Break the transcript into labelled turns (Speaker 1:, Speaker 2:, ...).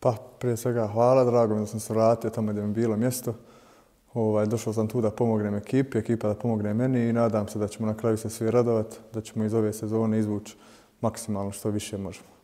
Speaker 1: Pa prije svega hvala, drago mi da sam se vratio tamo gdje mi bilo mjesto. Ovaj, došao sam tu da pomognem ekipi, ekipa da pomogne meni i nadam se da ćemo na kraju se svi radovati, da ćemo iz ove sezone izvući maksimalno što više možemo.